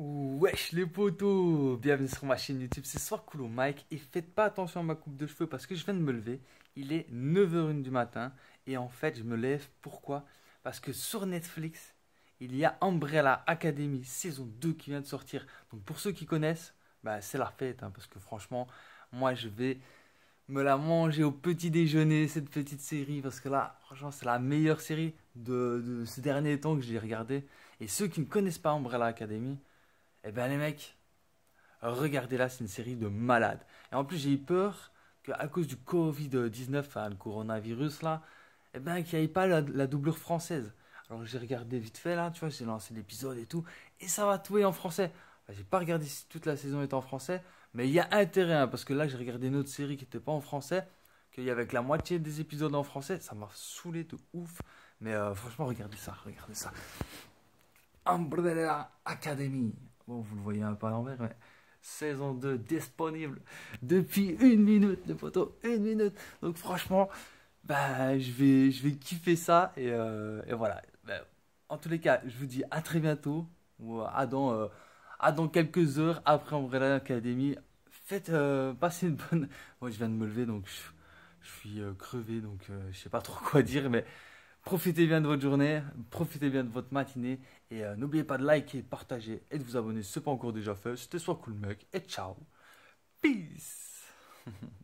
Wesh les potos, bienvenue sur ma chaîne YouTube, c'est Soir Coolo Mike et faites pas attention à ma coupe de cheveux parce que je viens de me lever, il est 9h01 du matin et en fait je me lève, pourquoi Parce que sur Netflix, il y a Umbrella Academy saison 2 qui vient de sortir, donc pour ceux qui connaissent, bah, c'est la fête hein, parce que franchement, moi je vais me la manger au petit déjeuner cette petite série parce que là, franchement c'est la meilleure série de, de ces derniers temps que j'ai regardé et ceux qui ne connaissent pas Umbrella Academy, eh bien, les mecs, regardez là, c'est une série de malades. Et en plus, j'ai eu peur qu'à cause du Covid-19, le coronavirus là, eh ben qu'il n'y ait pas la, doublure française. Alors j'ai regardé vite fait là, tu vois, j'ai lancé l'épisode et tout, et ça va tout est en français. j'ai pas regardé si toute la saison est en français, mais il y a intérêt, hein, parce que là j'ai regardé une autre série qui n'était pas en français, qu'il y avait que la moitié des épisodes en français, ça m'a saoulé de ouf. Mais euh, franchement, regardez ça, regardez ça. Umbrella Academy. Bon, oh, vous le voyez un peu à l'envers, mais saison 2 disponible depuis une minute, de photo une minute. Donc franchement, bah, je, vais, je vais kiffer ça. Et, euh, voilà. Bah, en tous les cas, je vous dis à très bientôt. Ou euh, euh, à dans, quelques heures après Umbrella Academy. Faites, passer une bonne... Moi, je viens de me lever, donc je, je suis crevé, donc je sais pas trop quoi dire, mais... Profitez bien de votre journée, profitez bien de votre matinée et euh, n'oubliez pas de liker, partager et de vous abonner ce n'est pas encore déjà fait. C'était soit cool mec et ciao. Peace.